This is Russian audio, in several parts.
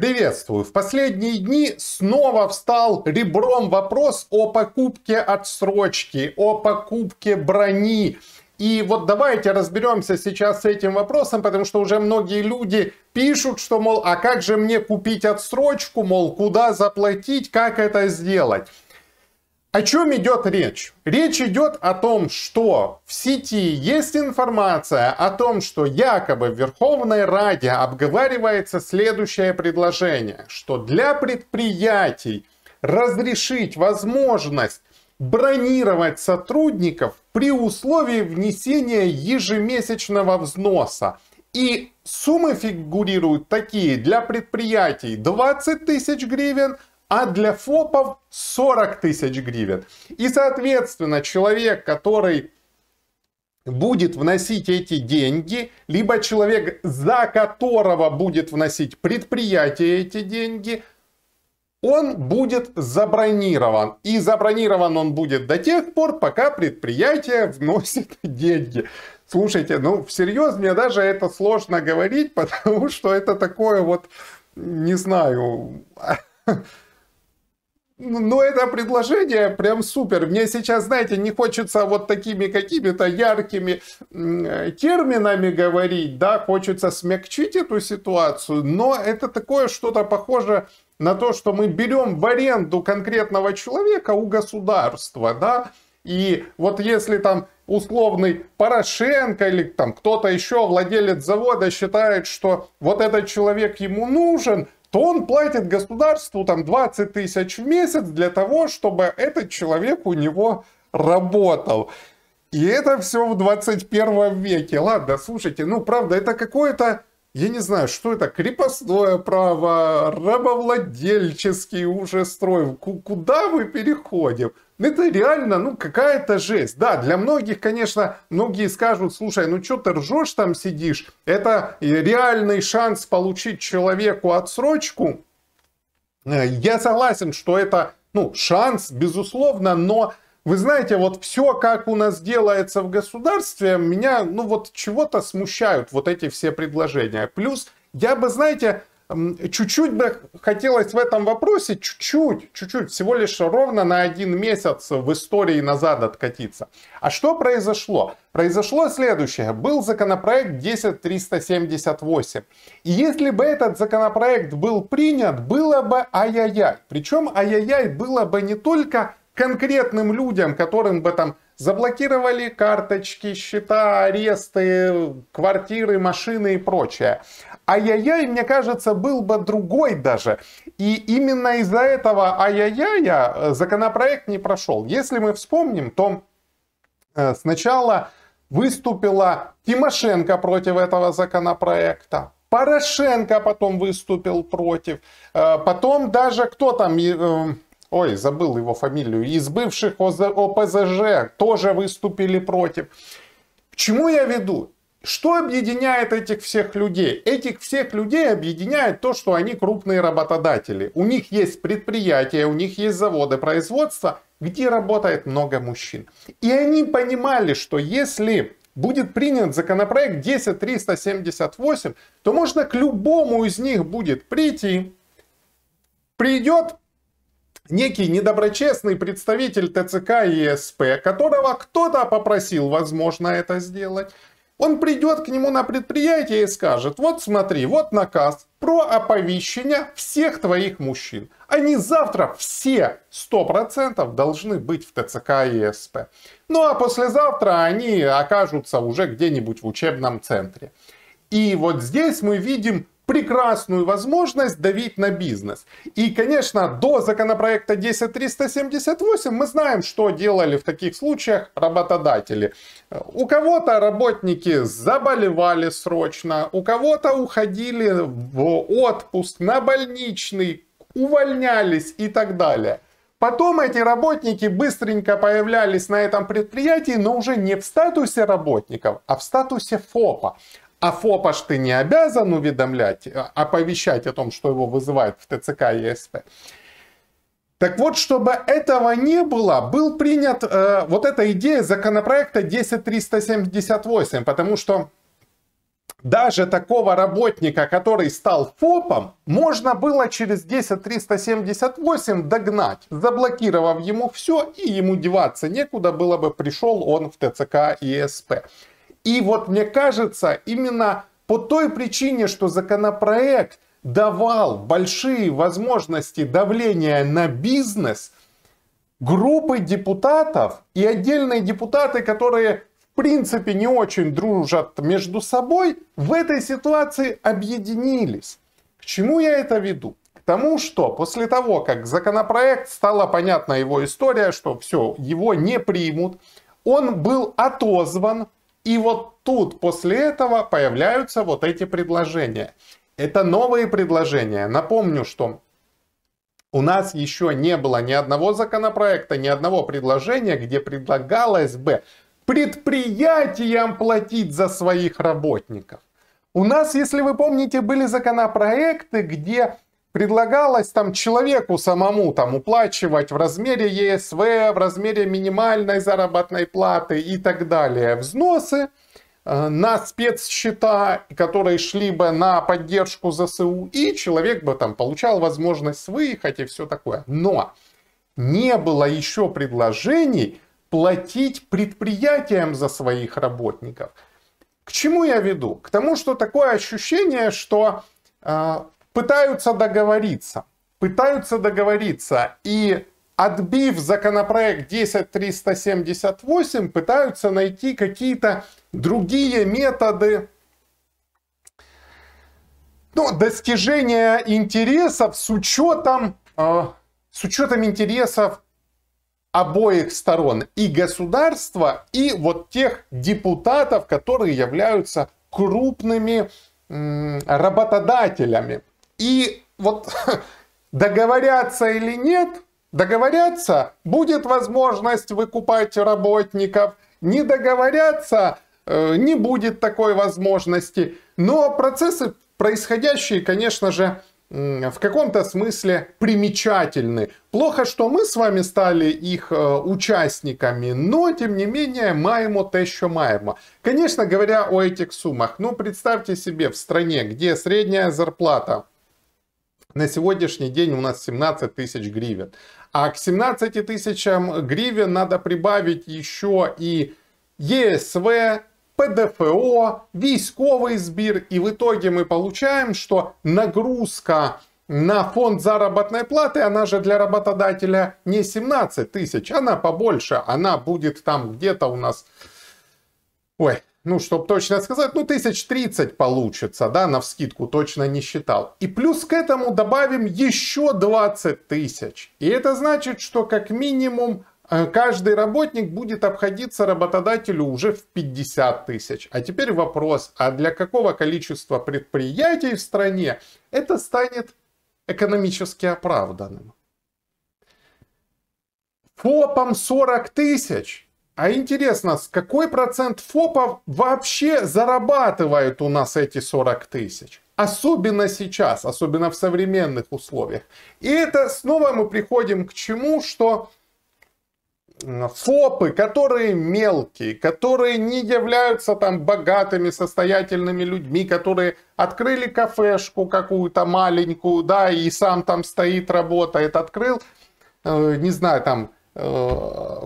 Приветствую. В последние дни снова встал ребром вопрос о покупке отсрочки, о покупке брони. И вот давайте разберемся сейчас с этим вопросом, потому что уже многие люди пишут, что, мол, а как же мне купить отсрочку, мол, куда заплатить, как это сделать. О чем идет речь? Речь идет о том, что в сети есть информация о том, что якобы в Верховной Раде обговаривается следующее предложение, что для предприятий разрешить возможность бронировать сотрудников при условии внесения ежемесячного взноса. И суммы фигурируют такие для предприятий 20 тысяч гривен – а для ФОПов 40 тысяч гривен. И, соответственно, человек, который будет вносить эти деньги, либо человек, за которого будет вносить предприятие эти деньги, он будет забронирован. И забронирован он будет до тех пор, пока предприятие вносит деньги. Слушайте, ну всерьез мне даже это сложно говорить, потому что это такое вот, не знаю, Ну, это предложение прям супер. Мне сейчас, знаете, не хочется вот такими какими-то яркими э, терминами говорить, да, хочется смягчить эту ситуацию, но это такое что-то похоже на то, что мы берем в аренду конкретного человека у государства, да, и вот если там условный Порошенко или там кто-то еще, владелец завода, считает, что вот этот человек ему нужен, то он платит государству там 20 тысяч в месяц для того, чтобы этот человек у него работал. И это все в 21 веке. Ладно, слушайте, ну правда, это какое-то, я не знаю, что это, крепостное право, рабовладельческий уже строй. Куда мы переходим? Ну, это реально, ну, какая-то жесть. Да, для многих, конечно, многие скажут, слушай, ну, что ты ржешь там сидишь? Это реальный шанс получить человеку отсрочку. Э, я согласен, что это, ну, шанс, безусловно, но вы знаете, вот все, как у нас делается в государстве, меня, ну вот чего-то смущают вот эти все предложения. Плюс я бы, знаете, чуть-чуть бы хотелось в этом вопросе, чуть-чуть, чуть-чуть, всего лишь ровно на один месяц в истории назад откатиться. А что произошло? Произошло следующее. Был законопроект 10378. И если бы этот законопроект был принят, было бы ай-яй-яй. Причем ай-яй-яй было бы не только конкретным людям, которым бы там Заблокировали карточки, счета, аресты, квартиры, машины и прочее. Ай-яй-яй, мне кажется, был бы другой даже. И именно из-за этого ай-яй-яя э, законопроект не прошел. Если мы вспомним, то э, сначала выступила Тимошенко против этого законопроекта. Порошенко потом выступил против. Э, потом даже кто там ой, забыл его фамилию, из бывших ОПЗЖ тоже выступили против. К чему я веду? Что объединяет этих всех людей? Этих всех людей объединяет то, что они крупные работодатели. У них есть предприятия, у них есть заводы производства, где работает много мужчин. И они понимали, что если будет принят законопроект 10378, то можно к любому из них будет прийти, придет некий недоброчестный представитель ТЦК и ЕСП, которого кто-то попросил, возможно, это сделать, он придет к нему на предприятие и скажет, вот смотри, вот наказ про оповещение всех твоих мужчин. Они завтра все 100% должны быть в ТЦК и СП. Ну а послезавтра они окажутся уже где-нибудь в учебном центре. И вот здесь мы видим прекрасную возможность давить на бизнес. И, конечно, до законопроекта 10378 мы знаем, что делали в таких случаях работодатели. У кого-то работники заболевали срочно, у кого-то уходили в отпуск, на больничный, увольнялись и так далее. Потом эти работники быстренько появлялись на этом предприятии, но уже не в статусе работников, а в статусе ФОПа. А ФОПаш ты не обязан уведомлять, а, оповещать о том, что его вызывают в ТЦК и ЕСП. Так вот, чтобы этого не было, был принят э, вот эта идея законопроекта 10378, потому что даже такого работника, который стал ФОПом, можно было через 10378 догнать, заблокировав ему все, и ему деваться некуда было бы, пришел он в ТЦК и СП. И вот мне кажется, именно по той причине, что законопроект давал большие возможности давления на бизнес, группы депутатов и отдельные депутаты, которые в принципе не очень дружат между собой, в этой ситуации объединились. К чему я это веду? К тому, что после того, как законопроект стала понятна его история, что все, его не примут, он был отозван и вот тут после этого появляются вот эти предложения. Это новые предложения. Напомню, что у нас еще не было ни одного законопроекта, ни одного предложения, где предлагалось бы предприятиям платить за своих работников. У нас, если вы помните, были законопроекты, где предлагалось там человеку самому там уплачивать в размере ЕСВ, в размере минимальной заработной платы и так далее взносы э, на спецсчета, которые шли бы на поддержку ЗСУ, и человек бы там получал возможность выехать и все такое. Но не было еще предложений платить предприятиям за своих работников. К чему я веду? К тому, что такое ощущение, что э, пытаются договориться. Пытаются договориться и отбив законопроект 10378, пытаются найти какие-то другие методы ну, достижения интересов с учетом, э, с учетом интересов обоих сторон, и государства, и вот тех депутатов, которые являются крупными работодателями. И вот договорятся или нет, договорятся, будет возможность выкупать работников, не договорятся, э, не будет такой возможности. Но процессы происходящие, конечно же, в каком-то смысле примечательны. Плохо, что мы с вами стали их э, участниками, но тем не менее маемо то еще маемо. Конечно, говоря о этих суммах, ну представьте себе в стране, где средняя зарплата на сегодняшний день у нас 17 тысяч гривен. А к 17 тысячам гривен надо прибавить еще и ЕСВ, ПДФО, військовый сбир. И в итоге мы получаем, что нагрузка на фонд заработной платы, она же для работодателя не 17 тысяч, она побольше, она будет там где-то у нас, ой, ну, чтобы точно сказать, ну, тысяч тридцать получится, да, на вскидку точно не считал. И плюс к этому добавим еще 20 тысяч. И это значит, что как минимум э, каждый работник будет обходиться работодателю уже в 50 тысяч. А теперь вопрос, а для какого количества предприятий в стране это станет экономически оправданным? ФОПом 40 тысяч – а интересно, с какой процент ФОПов вообще зарабатывают у нас эти 40 тысяч? Особенно сейчас, особенно в современных условиях. И это снова мы приходим к чему, что ФОПы, которые мелкие, которые не являются там богатыми, состоятельными людьми, которые открыли кафешку какую-то маленькую, да, и сам там стоит, работает, открыл, э, не знаю, там э,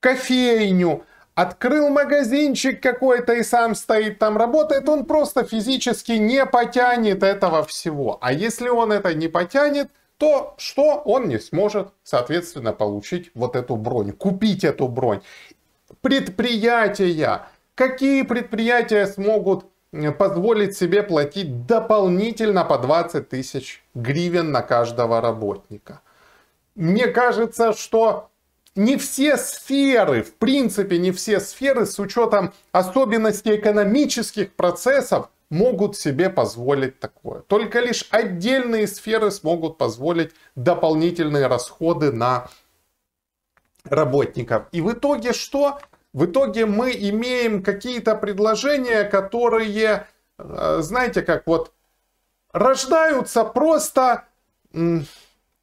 кофейню, открыл магазинчик какой-то и сам стоит там работает, он просто физически не потянет этого всего. А если он это не потянет, то что он не сможет, соответственно, получить вот эту бронь, купить эту бронь. Предприятия. Какие предприятия смогут позволить себе платить дополнительно по 20 тысяч гривен на каждого работника? Мне кажется, что не все сферы, в принципе, не все сферы с учетом особенностей экономических процессов могут себе позволить такое. Только лишь отдельные сферы смогут позволить дополнительные расходы на работников. И в итоге что? В итоге мы имеем какие-то предложения, которые, э, знаете, как вот рождаются просто, ну,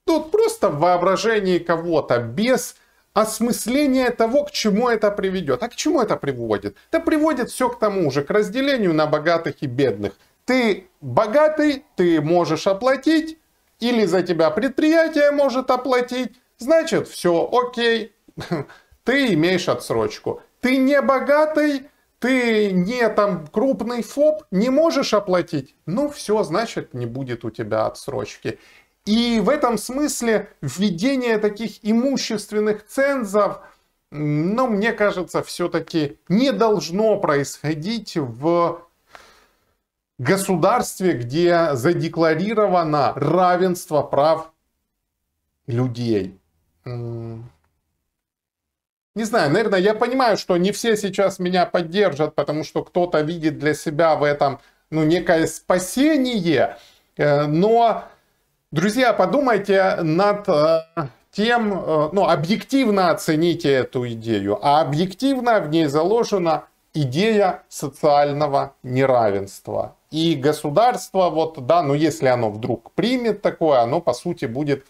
просто в воображении кого-то, без осмысление того, к чему это приведет. А к чему это приводит? Это приводит все к тому же, к разделению на богатых и бедных. Ты богатый, ты можешь оплатить, или за тебя предприятие может оплатить, значит все окей, ты имеешь отсрочку. Ты не богатый, ты не там крупный фоб, не можешь оплатить, ну все, значит не будет у тебя отсрочки. И в этом смысле введение таких имущественных цензов, ну, мне кажется, все-таки не должно происходить в государстве, где задекларировано равенство прав людей. Не знаю, наверное, я понимаю, что не все сейчас меня поддержат, потому что кто-то видит для себя в этом ну, некое спасение, э, но Друзья, подумайте над э, тем, э, ну, объективно оцените эту идею, а объективно в ней заложена идея социального неравенства. И государство, вот, да, ну, если оно вдруг примет такое, оно, по сути, будет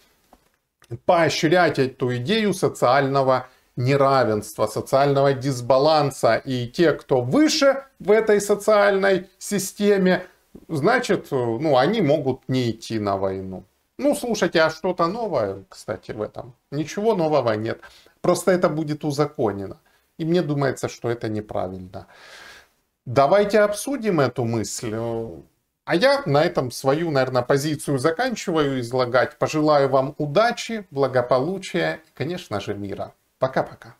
поощрять эту идею социального неравенства, социального дисбаланса. И те, кто выше в этой социальной системе, значит, э, ну, они могут не идти на войну. Ну, слушайте, а что-то новое, кстати, в этом? Ничего нового нет. Просто это будет узаконено. И мне думается, что это неправильно. Давайте обсудим эту мысль. Э, а я на этом свою, наверное, позицию заканчиваю излагать. Пожелаю вам удачи, благополучия и, конечно же, мира. Пока-пока.